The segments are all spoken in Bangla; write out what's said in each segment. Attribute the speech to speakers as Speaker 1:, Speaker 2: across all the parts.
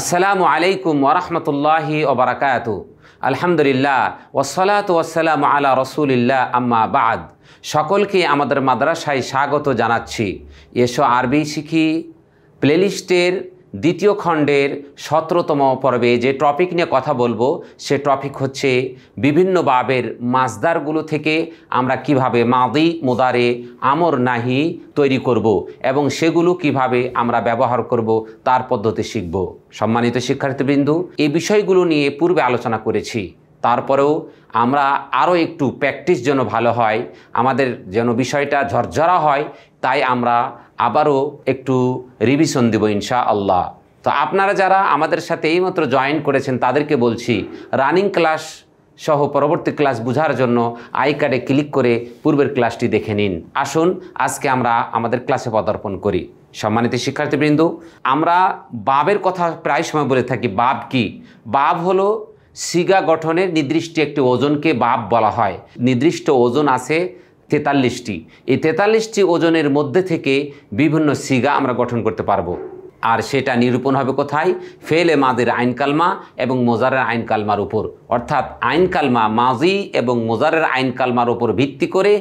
Speaker 1: আসসালামু আলাইকুম ওরহমতুল্লাহি ওবরাকাত আলহামদুলিল্লাহ ওসলাত ওসালাম আলা রসুলিল্লাহ আম্মা বাদ সকলকে আমাদের মাদ্রাসায় স্বাগত জানাচ্ছি এসো আরবি শিখি প্লেলিস্টের দ্বিতীয় খণ্ডের সতেরোতম পর্বে যে টপিক নিয়ে কথা বলবো সে টপিক হচ্ছে বিভিন্ন বাবের মাসদারগুলো থেকে আমরা কিভাবে মাদি মোদারে আমর নাহি তৈরি করব এবং সেগুলো কিভাবে আমরা ব্যবহার করব তার পদ্ধতি শিখব সম্মানিত শিক্ষার্থীবৃন্দু এই বিষয়গুলো নিয়ে পূর্বে আলোচনা করেছি তারপরেও আমরা আরও একটু প্র্যাকটিস যেন ভালো হয় আমাদের যেন বিষয়টা ঝরঝরা হয় তাই আমরা আবারও একটু রিভিশন দেব ইনশা আল্লাহ তো আপনারা যারা আমাদের সাথে এইমাত্র জয়েন করেছেন তাদেরকে বলছি রানিং ক্লাস সহ পরবর্তী ক্লাস বোঝার জন্য আই কার্ডে ক্লিক করে পূর্বের ক্লাসটি দেখে নিন আসুন আজকে আমরা আমাদের ক্লাসে পদার্পণ করি সম্মানিত শিক্ষার্থীবৃন্দ আমরা বাবের কথা প্রায় সময় বলে থাকি বাব কি বাব হলো সিগা গঠনের নির্দিষ্ট একটি ওজনকে বাব বলা হয় নির্দিষ্ট ওজন আছে তেতাল্লিশটি এই তেতাল্লিশটি ওজনের মধ্যে থেকে বিভিন্ন সিগা আমরা গঠন করতে পারবো আর সেটা নিরূপণ হবে কোথায় ফেলে মাদের আইন কালমা এবং মোজারের আইন কালমার উপর অর্থাৎ আইন কালমা মাজি এবং মোজারের আইন কালমার উপর ভিত্তি করে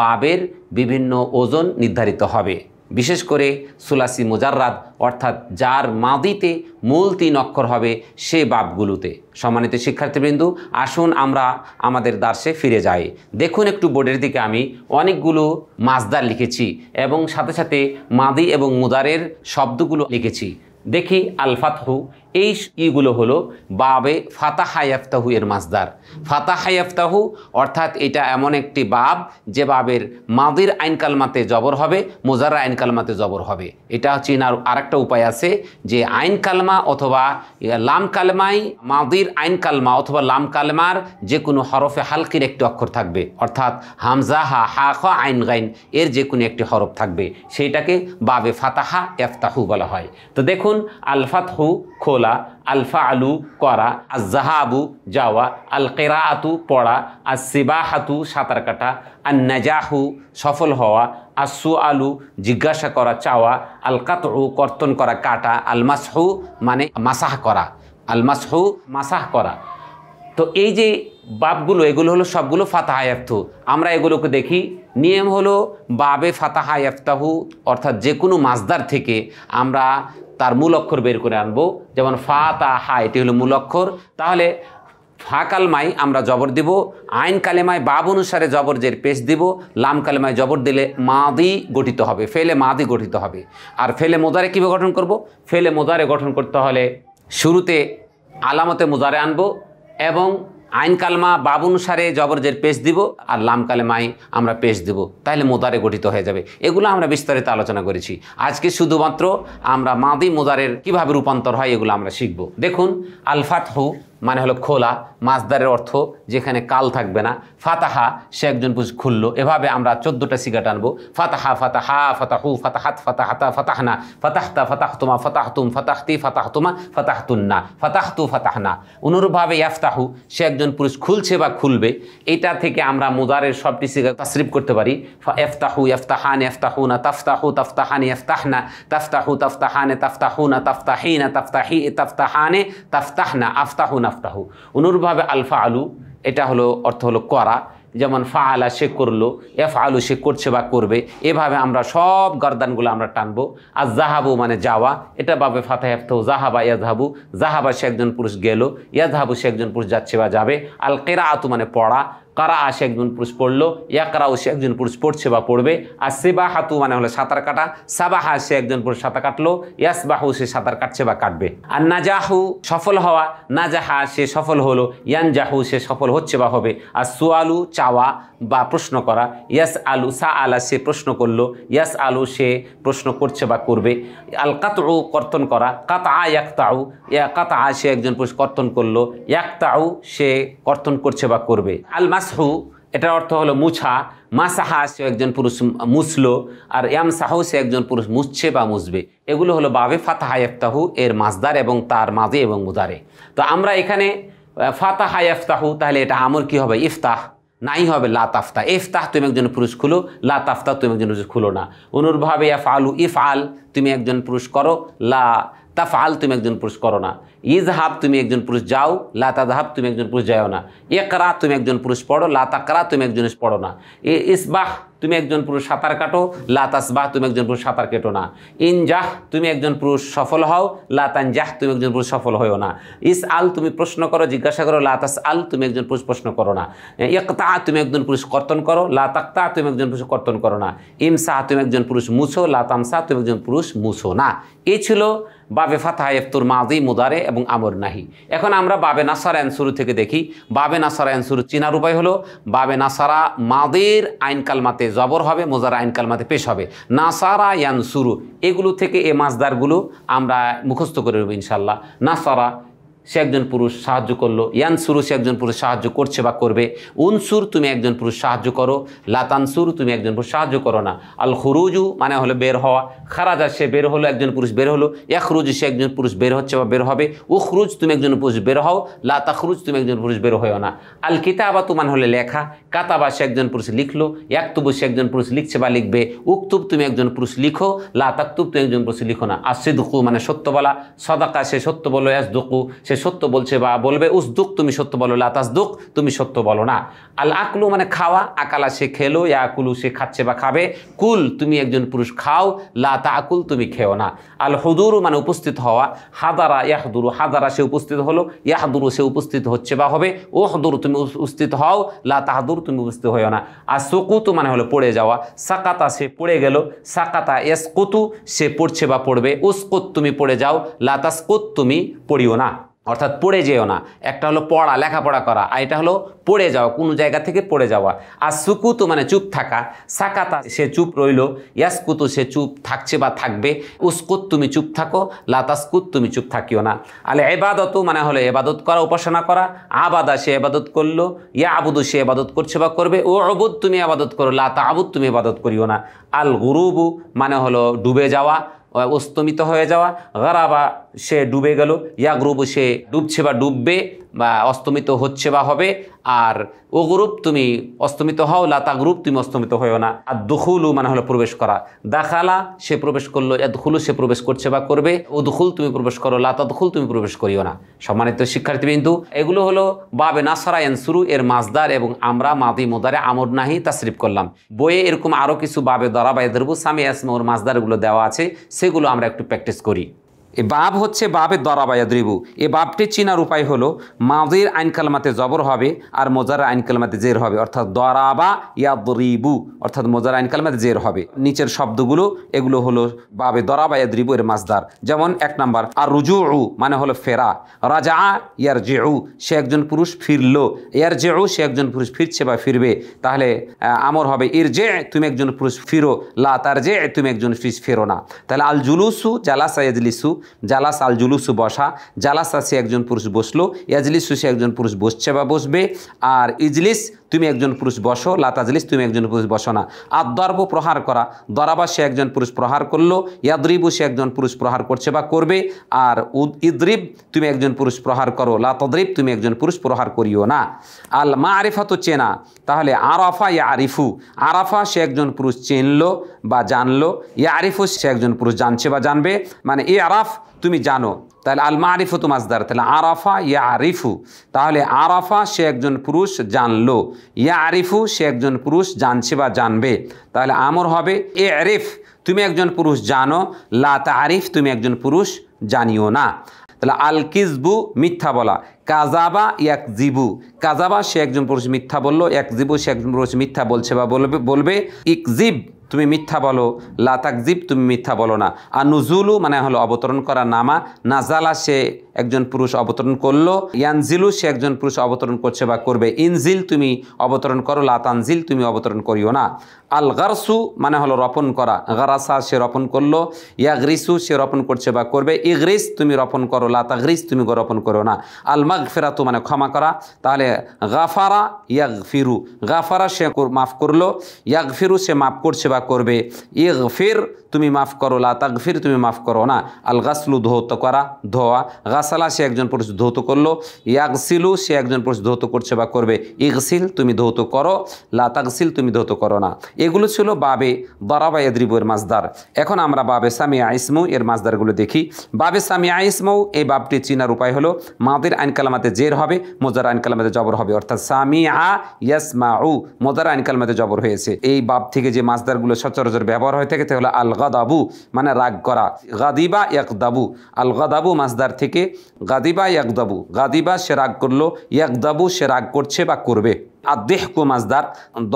Speaker 1: বাবের বিভিন্ন ওজন নির্ধারিত হবে বিশেষ করে সুলাসি মোজাররাত অর্থাৎ যার মাদিতে মূল তিন অক্ষর হবে সে বাপগুলোতে সম্মানিত শিক্ষার্থীবৃন্দু আসুন আমরা আমাদের দার্সে ফিরে যাই দেখুন একটু বোর্ডের দিকে আমি অনেকগুলো মাজদার লিখেছি এবং সাথে সাথে মাদি এবং মুদারের শব্দগুলো লিখেছি দেখি আলফাতহু এই ইগুলো হলো বাবে ফাতা ইয়াফতাহু এর মাসদার ফাতা ইয়াফতাহু অর্থাৎ এটা এমন একটি বাব যে বাবের মাদির আইনকালমাতে জবর হবে মোজারা আইনকালমাতে জবর হবে এটা চেনার আরেকটা উপায় আছে যে আইনকালমা অথবা লাম কালমাই মাদির আইনকালমা অথবা লাম কালমার যে কোনো হরফে হালকির একটি অক্ষর থাকবে অর্থাৎ হামজা হা হা খ আইন গাইন এর যে কোনো একটি হরফ থাকবে সেইটাকে বাবে ফাতাহা এফতাহু বলা হয় তো দেখুন আলফাতহু খোল বলা আলফা আলু করা আর জাহাবু যাওয়া আল আতু পড়া আর সিবাহাতু সাঁতার কাটা আর নাজাহু সফল হওয়া আর সু আলু জিজ্ঞাসা করা চাওয়া আল কাতু কর্তন করা কাটা আল মাসহু মানে মাসাহ করা আল মাসহু মাসাহ করা তো এই যে বাপগুলো এগুলো হলো সবগুলো ফাতাহায়াফতু আমরা এগুলোকে দেখি নিয়ম হলো বাবে ফাতাহায়াফতাহু অর্থাৎ যে কোনো মাসদার থেকে আমরা তার মূল অক্ষর বের করে আনবো যেমন ফা তা হা এটি হলো মূল অক্ষর তাহলে ফা কালমাই আমরা জবর দিব আইন কালেমায় বাব অনুসারে জবর জের পেশ দিব লাম কালেমায় জবর দিলে মাদি গঠিত হবে ফেলে মাদি গঠিত হবে আর ফেলে মোদারে কীভাবে গঠন করব ফেলে মোদারে গঠন করতে হলে শুরুতে আলামতে মোজারে আনবো এবং আইন কালমা বাব অনুসারে জবরজের পেশ দিব আর লাম কালেমাই আমরা পেশ দেব তাহলে মোদারে গঠিত হয়ে যাবে এগুলো আমরা বিস্তারিত আলোচনা করেছি আজকে শুধুমাত্র আমরা মাদি মোদারের কিভাবে রূপান্তর হয় এগুলো আমরা শিখব দেখুন আলফাত হু মানে হলো খোলা মাছদারের অর্থ যেখানে কাল থাকবে না ফাতাহা সে একজন পুষ খুললো এভাবে আমরা চোদ্দোটা সিগা আনবো ফাতাহা ফাতাহা ফাতাহু ফাতাহাত ফাতাহাতা ফাতাহনা ফাতাহতা ফাতাহতুমা ফাতাহতুম ফাতাহতি ফাতাহতুমা ফাতাহতুন্না ফাতাহতু ফাতাহনা অনুরূপভাবে ইয়াফতাহু সে একজন পুরুষ খুলছে বা খুলবে এটা থেকে আমরা মুদারের সবটি সিগা তাসরিফ করতে পারি এফতাহু এফতাহান না তাফতাহু তাফতাহান এফতাহনা তাফতাহু তাফতাহানে তাফতাহু না তাফতাহি তাফতাহানে তাফতাহনা না নাফতাহু অনুরূপভাবে আলফা আলু এটা হলো অর্থ হলো করা যেমন ফা আলা সে করলো এফ আলু সে করছে বা করবে এভাবে আমরা সব গর্দানগুলো আমরা টানবো আর জাহাবু মানে যাওয়া এটা ভাবে ফাতে হেফতো জাহাবা ইয়াজহাবু জাহাবা সে একজন পুরুষ গেল ইয়াজহাবু সে একজন পুরুষ যাচ্ছে বা যাবে আল আতু মানে পড়া কারা আসে একজন পুরুষ পড়লো ও সে একজন পুরুষ পড়ছে বা পড়বে আর সেবা হাতু মানে হলো সাঁতার কাটা সাবাহা সে একজন পুরুষ সাঁতার কাটলো ইয়াসবাহু সে সাঁতার কাটছে বা কাটবে আর নাজাহু সফল হওয়া নাজাহা সে সফল হলো ইয়ান ইয়ানজাহু সে সফল হচ্ছে বা হবে আর সোয়ালু চাওয়া বা প্রশ্ন করা ইয়াস আলু সা আলা সে প্রশ্ন করলো ইয়াস আলু সে প্রশ্ন করছে বা করবে আল কাতু কর্তন করা কাত আ ইয়াক্তাউ কাত আ সে একজন কর্তন করলো ইয়াক্তাউ সে কর্তন করছে বা করবে আল মাসহু এটার অর্থ হলো মুছা মাসাহা সে একজন পুরুষ মুছল আর ইয়াম সাহু সে একজন পুরুষ মুছছে বা মুছবে এগুলো হলো বাবে ফাতাহা এর মাসদার এবং তার মাঝে এবং মুদারে তো আমরা এখানে ফাতাহা তাহলে এটা আমর কি হবে ইফতাহ নাই হবে লাতাফতা তাফতা এফতাহ তুমি একজন পুরুষ খুলো লাতাফতা তুমি একজন পুরুষ খুলো না অনুরভাবে এফ আলু ইফ আল তুমি একজন পুরুষ করো লা তাফ আল তুমি একজন পুরুষ করো না হাব তুমি একজন পুরুষ যাও লাতা তাজাহাব তুমি একজন পুরুষ যাও না একরা তুমি একজন পুরুষ পড়ো লা তাকরা তুমি একজন পড়ো না ইসবাহ তুমি একজন পুরুষ সাঁতার কাটো লাতাসবাহ তুমি একজন পুরুষ সাঁতার কেটো না ইন যাহ তুমি একজন পুরুষ সফল হও লাতান যাহ তুমি একজন পুরুষ সফল হও না ইস আল তুমি প্রশ্ন করো জিজ্ঞাসা করো লাতাস আল তুমি একজন পুরুষ প্রশ্ন করো না একতা তুমি একজন পুরুষ কর্তন করো লাতাক্তা তুমি একজন পুরুষ কর্তন করো না ইমসাহ তুমি একজন পুরুষ মুছো লাতামসা তুমি একজন পুরুষ মুছো না এই ছিল বাবে ফাতাহা ইফতুর মাজি মুদারে এবং আমর নাহি এখন আমরা বাবে নাসার শুরু থেকে দেখি বাবে নাসার শুরু চিনার উপায় হলো বাবে নাসারা মাদের মাতে জবর হবে মোজার আইন কালমাতে পেশ হবে নাসারা সুরু এগুলো থেকে এ মাছদারগুলো আমরা মুখস্থ করে নেব ইনশাল্লাহ নাসারা সে একজন পুরুষ সাহায্য করলো ইয়ানসুরু সে একজন পুরুষ সাহায্য করছে বা করবে উনসুর তুমি একজন পুরুষ সাহায্য করো লাতানসুর তুমি একজন পুরুষ সাহায্য করো না আল খুরুজু মানে হলো বের হওয়া খারাজা সে বের হলো একজন পুরুষ বের হলো ইয়াখরুজ সে একজন পুরুষ বের হচ্ছে বা বের হবে উখরুজ তুমি একজন পুরুষ বের হও লাতাখরুজ তুমি একজন পুরুষ বের হয়েও না আল কিতাবা তোমার হলে লেখা কাতাবা সে একজন পুরুষ লিখলো একতুবু সে একজন পুরুষ লিখছে বা লিখবে উক্তুব তুমি একজন পুরুষ লিখো লাতাক্তুব তুমি একজন পুরুষ লিখো না আসিদুকু মানে সত্য বলা সদাকা সে সত্য বলো ইয়াসদুকু সে সে সত্য বলছে বা বলবে দুঃখ তুমি সত্য বলো লাতাস দুঃখ তুমি সত্য বলো না আল আকলু মানে খাওয়া আকালা সে খেলো ইয়া আকুলু সে খাচ্ছে বা খাবে কুল তুমি একজন পুরুষ খাও লাতা আকুল তুমি খেও না আল হুদুরু মানে উপস্থিত হওয়া হাদারা ইয়াহদুরু হাদারা সে উপস্থিত হলো ইয়াহদুরু সে উপস্থিত হচ্ছে বা হবে ওহদুর তুমি উপস্থিত হও লাতাহাদুর তুমি উপস্থিত হও না আর সুকুতু মানে হলো পড়ে যাওয়া সাকাতা সে পড়ে গেল সাকাতা এসকুতু সে পড়ছে বা পড়বে উসকুত তুমি পড়ে যাও লাতাসকুত তুমি পড়িও না অর্থাৎ পড়ে যেও না একটা হলো পড়া লেখাপড়া করা আর এটা হলো পড়ে যাওয়া কোনো জায়গা থেকে পড়ে যাওয়া আর সুকুতু মানে চুপ থাকা সাকাতা সে চুপ রইল ইয়াসকুতু সে চুপ থাকছে বা থাকবে উস্কুত তুমি চুপ থাকো লাতাসকুত তুমি চুপ থাকিও না আলে এবাদতু মানে হলো এবাদত করা উপাসনা করা আবাদা সে এবাদত করলো ইয়া আবুদু সে এবাদত করছে বা করবে ও অবুদ তুমি আবাদত করো লাতা আবুদ তুমি আবাদত করিও না আল গুরুবু মানে হলো ডুবে যাওয়া অস্তমিত হয়ে যাওয়া গারাবা সে ডুবে গেল ইয়াগরুব সে ডুবছে বা ডুববে বা অস্তমিত হচ্ছে বা হবে আর ও গ্রুপ তুমি অস্তমিত হও লাতা গ্রুপ তুমি অস্তমিত হয়েও না আর দুখুলু মানে হলো প্রবেশ করা দেখালা সে প্রবেশ করলো দুখুলু সে প্রবেশ করছে বা করবে ও দুখুল তুমি প্রবেশ করো লাতা লাতাদখুল তুমি প্রবেশ করিও না সম্মানিত শিক্ষার্থী বিন্দু এগুলো হলো বাবে নাসারা এনসুরু এর মাসদার এবং আমরা মাদি মোদারে আমর নাহি তাসরিফ করলাম বইয়ে এরকম আরও কিছু বাবে দরাবাই ধরবো এদরবু আসমা ওর মাসদারগুলো দেওয়া আছে সেগুলো আমরা একটু প্র্যাকটিস করি এ বাব হচ্ছে বাবের দ্রিবু এ বাবটি চিনার উপায় হলো আইন কালমাতে জবর হবে আর মোজার কালমাতে জের হবে অর্থাৎ দরাবা দ্রিবু অর্থাৎ মোজার কালমাতে জের হবে নিচের শব্দগুলো এগুলো হলো বাবে দ্রিবু এর মাসদার যেমন এক নাম্বার আর রুজু মানে হলো ফেরা রাজা ইয়ার জে সে একজন পুরুষ ফিরল ইয়ার জে সে একজন পুরুষ ফিরছে বা ফিরবে তাহলে আমর হবে ইর জে তুমি একজন পুরুষ ফিরো লা তার জে তুমি একজন ফিস ফেরো না তাহলে আল জুলুসু জালাসা ইয়াজলিসু জালাস আল জুলুসু বসা জালাস আসে একজন পুরুষ বসলো ইয়াজলিস সে একজন পুরুষ বসছে বা বসবে আর ইজলিস তুমি একজন পুরুষ বসো লাতাজলিস তুমি একজন পুরুষ বসো না আর দর্ব প্রহার করা দরাবা সে একজন পুরুষ প্রহার করলো ইয়াদ্রিবু সে একজন পুরুষ প্রহার করছে বা করবে আর ইদ্রিব তুমি একজন পুরুষ প্রহার করো লাতদ্রিব তুমি একজন পুরুষ প্রহার করিও না আল মা আরিফা তো চেনা তাহলে আরাফা ইয়া আরিফু আরাফা সে একজন পুরুষ চেনলো বা জানলো ইয়া আরিফু সে একজন পুরুষ জানছে বা জানবে মানে এ আরাফ তুমি জানো তাহলে আল মারিফতু মাজদার তাহলে আরাফা ইয়া আরিফু তাহলে আরাফা সে একজন পুরুষ জানলো ইয়া আরিফু সে একজন পুরুষ জানছে বা জানবে তাহলে আমর হবে এ আরিফ তুমি একজন পুরুষ জানো লা আরিফ তুমি একজন পুরুষ জানিও না তাহলে আল কিজবু মিথ্যা বলা কাজাবা এক জিবু কাজাবা সে একজন পুরুষ মিথ্যা বললো এক জিবু সে একজন পুরুষ মিথ্যা বলছে বা বলবে বলবে ইকজিব তুমি মিথ্যা বলো লাতাকজিব তুমি মিথ্যা বলো না আর নুজুলু মানে হলো অবতরণ করা নামা নাজালা সে একজন পুরুষ অবতরণ করলো ইয়ানজিলু সে একজন পুরুষ অবতরণ করছে বা করবে ইনজিল তুমি অবতরণ করো লাতানজিল তুমি অবতরণ করিও না আল গারসু মানে হলো রোপণ করা গারাসা সে রোপণ করলো ইয়াগ্রিসু সে রোপণ করছে বা করবে ইগ্রিস তুমি রোপণ করো লাতাগ্রিস তুমি রোপণ করো না আল মাগফেরাতু মানে ক্ষমা করা তাহলে গাফারা ইয়াগ ফিরু গাফারা সে মাফ করলো ইয়াগ ফিরু সে মাফ করছে বা করবে ইগ ফির তুমি মাফ করো লা ফির তুমি মাফ করো না আল গাসলু ধৌত করা ধোয়া গাসালা সে একজন পুরুষ ধৌত করলো ইয়াগসিলু সে একজন পুরুষ ধৌত করছে বা করবে ইগসিল তুমি ধৌত করো লা তাকসিল তুমি ধৌত করো না এগুলো ছিল বাবে দরাবা এদ্রিবু এর মাজদার এখন আমরা বাবে সামিয়া আইসমৌ এর মাজদারগুলো দেখি বাবে সামিয়া আইসমৌ এই বাবটি চিনার উপায় হলো মাদের আইন কালামাতে জের হবে মোজার আইন কালামাতে জবর হবে অর্থাৎ সামিয়া ইয়াসমাউ মোজার আইন কালামাতে জবর হয়েছে এই বাব থেকে যে মাজদারগুলো সচরাচর ব্যবহার হয়ে থাকে তা হলো আল গাদাবু মানে রাগ করা গাদিবা দাবু আল গাদাবু মাসদার থেকে গাদিবা দাবু গাদিবা সে রাগ করলো ইয়াকদাবু সে রাগ করছে বা করবে আর দেহকু মাসদার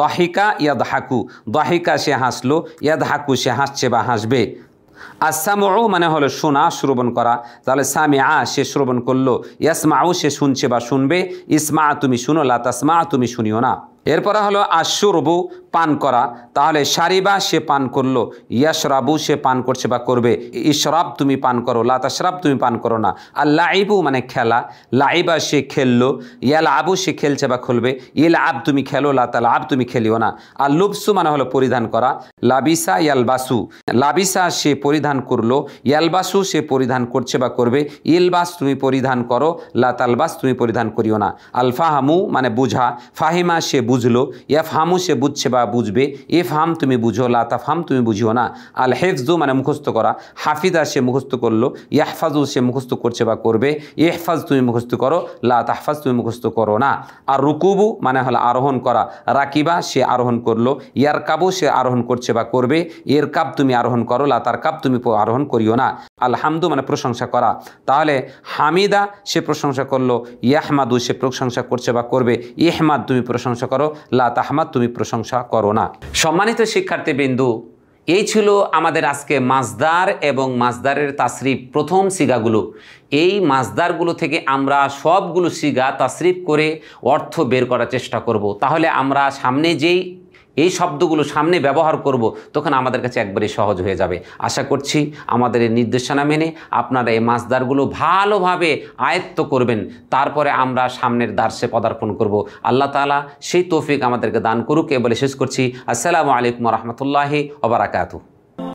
Speaker 1: দহিকা ইয়াদ হাকু দহিকা সে হাসলো ইয়াদ হাকু সে হাসছে বা হাসবে আসামাউ মানে হলো শোনা শ্রবণ করা তাহলে সামি আ সে শ্রবণ করলো ও সে শুনছে বা শুনবে ইসমা তুমি শুনো লা তাসমা তুমি শুনিও না এরপরে হলো আশুরবু পান করা তাহলে সারিবা সে পান করলো ইয়াশরাবু সে পান করছে বা করবে ইশরাব তুমি পান করো লাতাশরাব তুমি পান করো না আর লাইবু মানে খেলা লাইবা সে খেললো ইয়াল আবু সে খেলছে বা খুলবে ইল আব তুমি খেলো লাতাল আব তুমি খেলিও না আর লুবসু মানে হলো পরিধান করা লাবিসা ইয়ালবাসু লাবিসা সে পরিধান করলো ইয়ালবাসু সে পরিধান করছে বা করবে ইলবাস তুমি পরিধান করো লাতালবাস তুমি পরিধান করিও না আলফাহামু মানে বুঝা ফাহিমা সে বুঝ বুঝলো এফ হামও সে বুঝছে বা বুঝবে এফ হাম তুমি বুঝো লাতাফ হাম তুমি বুঝিও না আল হেফজু মানে মুখস্থ করা হাফিদা সে মুখস্থ করলো ইয়াহফাজু সে মুখস্থ করছে বা করবে এহফাজ তুমি মুখস্থ করো লাতাহফাজ তুমি মুখস্থ করো না আর রুকুবু মানে হলো আরোহণ করা রাকিবা সে আরোহণ করলো ইয়ারকাবু সে আরোহণ করছে বা করবে এর কাপ তুমি আরোহণ করো লাতার কাপ তুমি আরোহণ করিও না আলহামদু মানে প্রশংসা করা তাহলে হামিদা সে প্রশংসা করলো ইয়াহমাদু সে প্রশংসা করছে বা করবে ইহমাদ তুমি প্রশংসা করো লা তুমি প্রশংসা করো না সম্মানিত শিক্ষার্থী বিন্দু এই ছিল আমাদের আজকে মাসদার এবং মাসদারের তাসরিফ প্রথম সিগাগুলো এই মাসদারগুলো থেকে আমরা সবগুলো সিগা তাসরিফ করে অর্থ বের করার চেষ্টা করব তাহলে আমরা সামনে যেই এই শব্দগুলো সামনে ব্যবহার করব তখন আমাদের কাছে একবারে সহজ হয়ে যাবে আশা করছি আমাদের এই নির্দেশনা মেনে আপনারা এই মাছদারগুলো ভালোভাবে আয়ত্ত করবেন তারপরে আমরা সামনের দার্সে পদার্পণ করব আল্লাহ তালা সেই তৌফিক আমাদেরকে দান করুক এবারে বলে শেষ করছি আসসালামু আলাইকুম রহমতুল্লাহি ওবরাকাতু